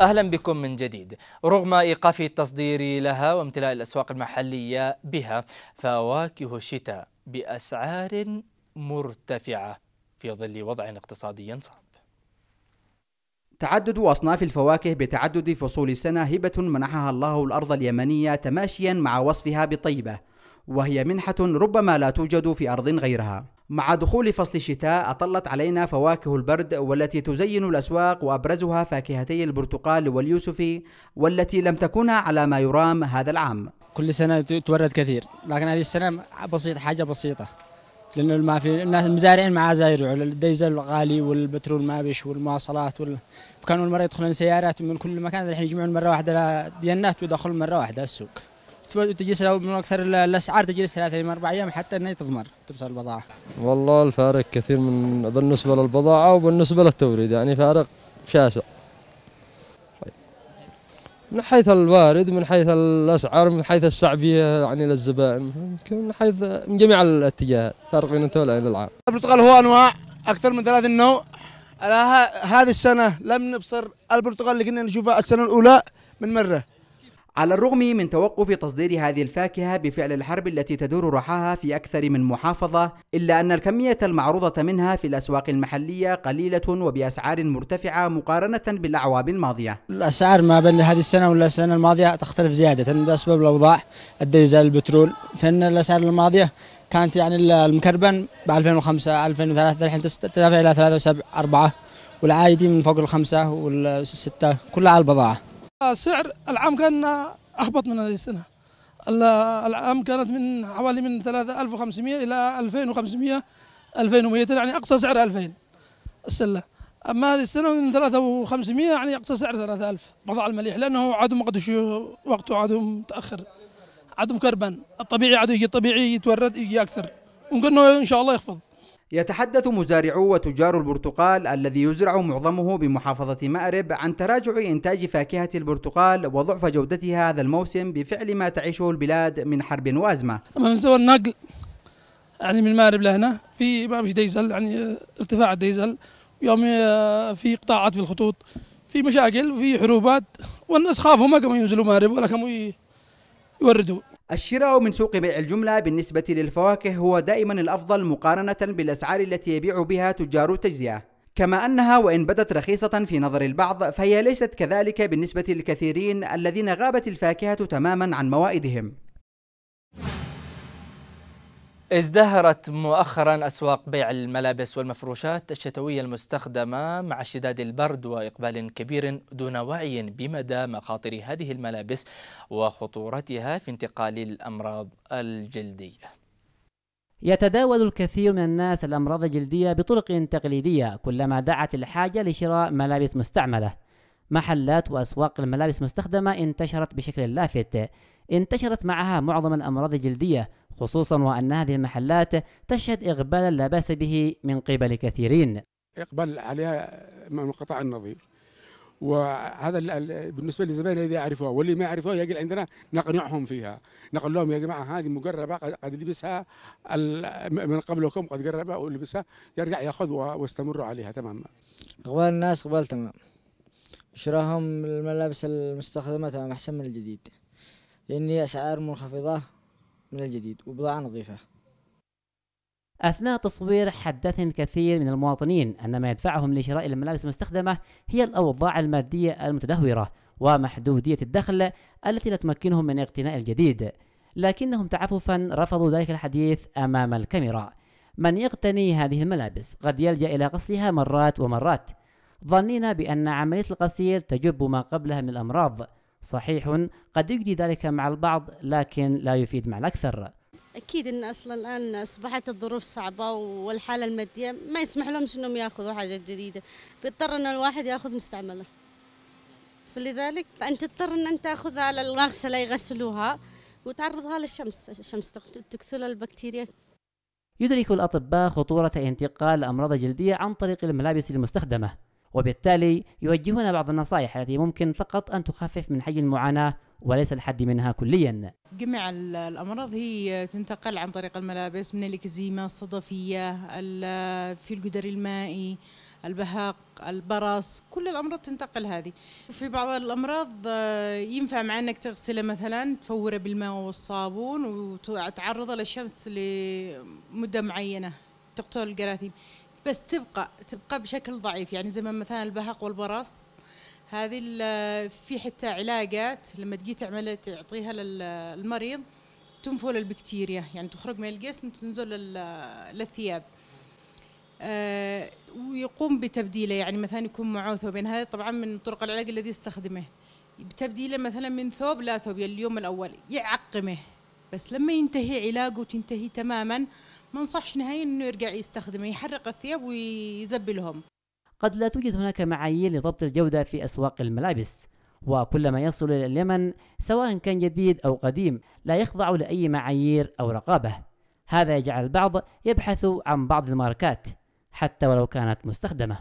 أهلا بكم من جديد رغم إيقاف التصدير لها وامتلاء الأسواق المحلية بها فواكه الشتاء بأسعار مرتفعة في ظل وضع اقتصادي صعب تعدد أصناف الفواكه بتعدد فصول السنة هبة منحها الله الأرض اليمنية تماشيا مع وصفها بطيبة وهي منحة ربما لا توجد في أرض غيرها مع دخول فصل الشتاء أطلت علينا فواكه البرد والتي تزين الأسواق وأبرزها فاكهتي البرتقال واليوسفي والتي لم تكن على ما يرام هذا العام كل سنة تورد كثير لكن هذه السنة بسيط حاجة بسيطة لأنه ما في الناس المزارعين ما عاد يزرعوا الديزل غالي والبترول ما بيش والمواصلات وال... كانوا المرة يدخلون سيارات من كل مكان الحين يجمعون مرة واحدة دينات ويدخلون مرة واحدة السوق تجلس من اكثر الاسعار تجلس ثلاث ايام اربع ايام حتى انها تضمر تبصر البضاعه. والله الفارق كثير من بالنسبه للبضاعه وبالنسبه للتوريد يعني فارق شاسع. طيب. من حيث الوارد من حيث الاسعار من حيث الشعبيه يعني للزبائن من حيث من جميع الاتجاهات فارق بين التولى الى العام. يعني البرتقال هو انواع اكثر من ثلاث نوع هذه السنه لم نبصر البرتقال اللي كنا نشوفه السنه الاولى من مره. على الرغم من توقف تصدير هذه الفاكهة بفعل الحرب التي تدور رحاها في أكثر من محافظة إلا أن الكمية المعروضة منها في الأسواق المحلية قليلة وبأسعار مرتفعة مقارنة بالأعوام الماضية الأسعار ما بين هذه السنة والسنة السنة الماضية تختلف زيادة بأسباب الأوضاع الديزل البترول فإن الأسعار الماضية كانت يعني المكربن ب 2005 2003 الحين ترتفع إلى 3 و7 4 والعادي من فوق الخمسة والستة كلها على البضاعة سعر العام كان أحبط من هذه السنة العام كانت من حوالي من 3500 إلى 2500 2100 يعني أقصى سعر 2000 السلة أما هذه السنة من 3500 يعني أقصى سعر 3000 بضع المليح لأنه عادهم قد وقته عاد متأخر عاد كربان الطبيعي عاد يجي طبيعي يتورد يجي أكثر ممكن إن شاء الله يخفض يتحدث مزارعو وتجار البرتقال الذي يزرع معظمه بمحافظة مأرب عن تراجع إنتاج فاكهة البرتقال وضعف جودتها هذا الموسم بفعل ما تعيشه البلاد من حرب وأزمة. من سوى النقل يعني من مأرب لهنا في ما مش ديزل يعني ارتفاع الديزل يوم آه، في قطاعات في الخطوط في مشاكل وفي حروبات والناس خافوا ما كانوا ينزلوا مأرب ولا كانوا يوردوا الشراء من سوق بيع الجملة بالنسبة للفواكه هو دائما الأفضل مقارنة بالأسعار التي يبيع بها تجار التجزئة كما أنها وإن بدت رخيصة في نظر البعض فهي ليست كذلك بالنسبة للكثيرين الذين غابت الفاكهة تماما عن موائدهم ازدهرت مؤخرا أسواق بيع الملابس والمفروشات الشتوية المستخدمة مع اشتداد البرد وإقبال كبير دون وعي بمدى مخاطر هذه الملابس وخطورتها في انتقال الأمراض الجلدية يتداول الكثير من الناس الأمراض الجلدية بطرق تقليدية كلما دعت الحاجة لشراء ملابس مستعملة محلات وأسواق الملابس المستخدمة انتشرت بشكل لافت انتشرت معها معظم الأمراض الجلدية خصوصا وأن هذه المحلات تشهد إقبالا لا بأس به من قبل كثيرين إقبال عليها من قطاع النظير وهذا بالنسبه للزبائن الذي يعرفوها واللي ما يعرفوها يجي عندنا نقنعهم فيها نقول لهم يا جماعه هذه مجربه قد لبسها من قبلكم قد جربها ولبسها يرجع ياخذها واستمروا عليها تماما اقبال الناس اقبال تمام شراهم الملابس المستخدمه تمام احسن من الجديد لأن هي أسعار منخفضة من الجديد وبضاعة نظيفة أثناء تصوير حدثني الكثير من المواطنين أن ما يدفعهم لشراء الملابس المستخدمة هي الأوضاع المادية المتدهورة ومحدودية الدخل التي لا تمكنهم من اقتناء الجديد لكنهم تعففا رفضوا ذلك الحديث أمام الكاميرا من يقتني هذه الملابس قد يلجأ إلى غسلها مرات ومرات ظنينا بأن عملية الغسيل تجب ما قبلها من الأمراض صحيح قد يجدي ذلك مع البعض لكن لا يفيد مع الأكثر أكيد أن أصلا الآن أصبحت الظروف صعبة والحالة المادية ما يسمح لهمش أنهم يأخذوا حاجات جديدة بيضطر أن الواحد يأخذ مستعملة فلذلك فأنت تضطر أن تأخذها على المغسلة يغسلوها وتعرضها للشمس الشمس تقتل البكتيريا يدرك الأطباء خطورة انتقال أمراض جلدية عن طريق الملابس المستخدمة وبالتالي يوجهون بعض النصائح التي ممكن فقط أن تخفف من حجم المعاناة وليس الحد منها كليا جميع الأمراض هي تنتقل عن طريق الملابس من الإكزيما الصدفية في القدر المائي البهاق البرص كل الامراض تنتقل هذه في بعض الامراض آه، ينفع مع انك تغسله مثلا تفوره بالماء والصابون وتعرضه للشمس لمده معينه تقتل الجراثيم بس تبقى تبقى بشكل ضعيف يعني زي ما مثلا البهق والبرص هذه في حتى علاجات لما تجي تعمل تعطيها للمريض تنفل البكتيريا يعني تخرج من الجسم تنزل للثياب آه، ويقوم بتبديله يعني مثلا يكون معه ثوبين يعني هذا طبعا من طرق العلاج الذي يستخدمه بتبديله مثلا من ثوب لا ثوب يعني اليوم الاول يعقمه بس لما ينتهي علاجه تنتهي تماما ما انصحش نهائيا انه يرجع يستخدمه يحرق الثياب ويزبلهم قد لا توجد هناك معايير لضبط الجودة في أسواق الملابس وكلما يصل إلى اليمن سواء كان جديد أو قديم لا يخضع لأي معايير أو رقابة هذا يجعل البعض يبحث عن بعض الماركات حتى ولو كانت مستخدمة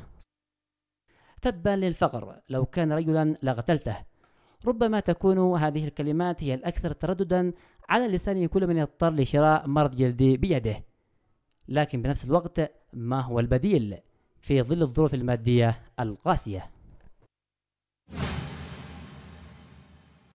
تبا للفقر لو كان رجلا لقتلته ربما تكون هذه الكلمات هي الأكثر ترددا على لسان كل من يضطر لشراء مرض جلدي بيده لكن بنفس الوقت ما هو البديل في ظل الظروف المادية القاسية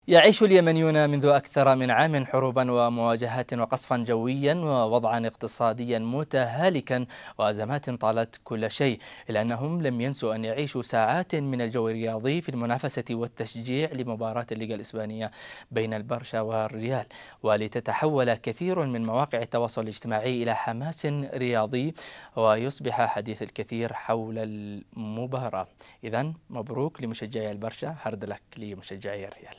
يعيش اليمنيون منذ أكثر من عام حروبا ومواجهات وقصفا جويا ووضعا اقتصاديا متهالكا وأزمات طالت كل شيء إلا أنهم لم ينسوا أن يعيشوا ساعات من الجو الرياضي في المنافسة والتشجيع لمباراة الليغا الإسبانية بين البرشا والريال ولتتحول كثير من مواقع التواصل الاجتماعي إلى حماس رياضي ويصبح حديث الكثير حول المباراة إذا مبروك لمشجعي البرشا هارد لك لمشجعي الريال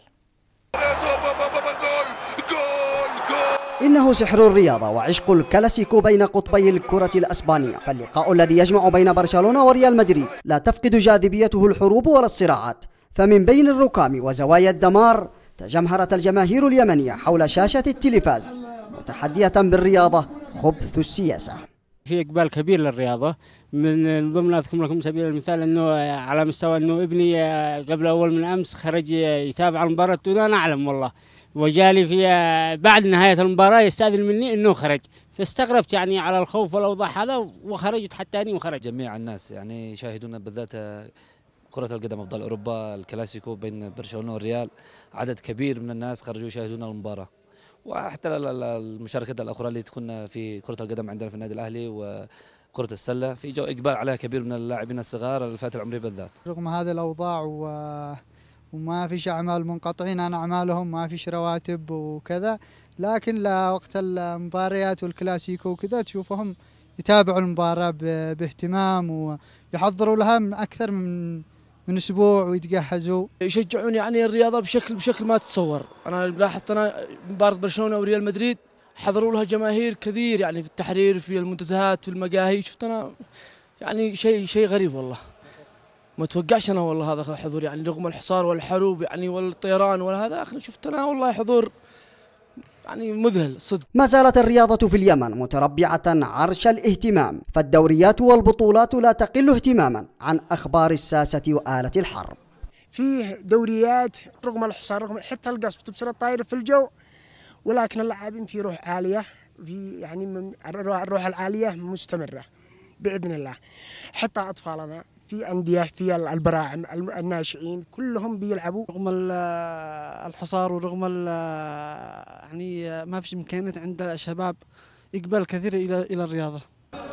إنه سحر الرياضة وعشق الكلاسيكو بين قطبي الكرة الأسبانية فاللقاء الذي يجمع بين برشلونة وريال مدريد لا تفقد جاذبيته الحروب ولا الصراعات فمن بين الركام وزوايا الدمار تجمهرت الجماهير اليمنية حول شاشة التلفاز متحدية بالرياضة خبث السياسة في اقبال كبير للرياضه من ضمن اذكر لكم سبيل المثال انه على مستوى انه ابني آه، قبل اول من امس خرج آه، يتابع المباراه انا اعلم والله وجالي في آه، بعد نهايه المباراه يستاذن مني انه خرج فاستغربت يعني على الخوف والاوضاع هذا وخرجت حتى اني وخرج جميع الناس يعني يشاهدون بالذات كرة القدم أبطال أوروبا الكلاسيكو بين برشلونة والريال عدد كبير من الناس خرجوا يشاهدون المباراة وحتى المشاركات الاخرى اللي تكون في كره القدم عندنا في النادي الاهلي و كرة السلة في جو إقبال عليها كبير من اللاعبين الصغار الفئات العمرية بالذات رغم هذه الأوضاع و... وما فيش أعمال منقطعين عن أعمالهم ما فيش رواتب وكذا لكن لا وقت المباريات والكلاسيكو وكذا تشوفهم يتابعوا المباراة باهتمام ويحضروا لها من أكثر من من اسبوع ويتجهزوا يشجعون يعني الرياضه بشكل بشكل ما تتصور انا لاحظت انا مباراه برشلونه وريال مدريد حضروا لها جماهير كثير يعني في التحرير في المنتزهات في المقاهي شفت انا يعني شيء شيء غريب والله ما توقعش انا والله هذا الحضور يعني رغم الحصار والحروب يعني والطيران وهذا هذا اخي شفت انا والله حضور يعني مذهل صدق ما زالت الرياضة في اليمن متربعة عرش الاهتمام فالدوريات والبطولات لا تقل اهتماما عن أخبار الساسة وآلة الحرب فيه دوريات رغم الحصار رغم حتى القصف تبصر الطائرة في الجو ولكن اللاعبين في روح عالية في يعني الروح العالية مستمرة بإذن الله حتى أطفالنا في انديه في البراعم الناشئين كلهم بيلعبوا رغم الحصار ورغم يعني ما فيش امكانيات عند الشباب اقبال كثير الى الى الرياضه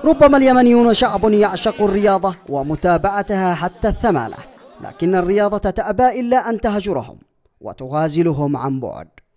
ربما اليمنيون شعب يعشق الرياضه ومتابعتها حتى الثمانه لكن الرياضه تابى الا ان تهجرهم وتغازلهم عن بعد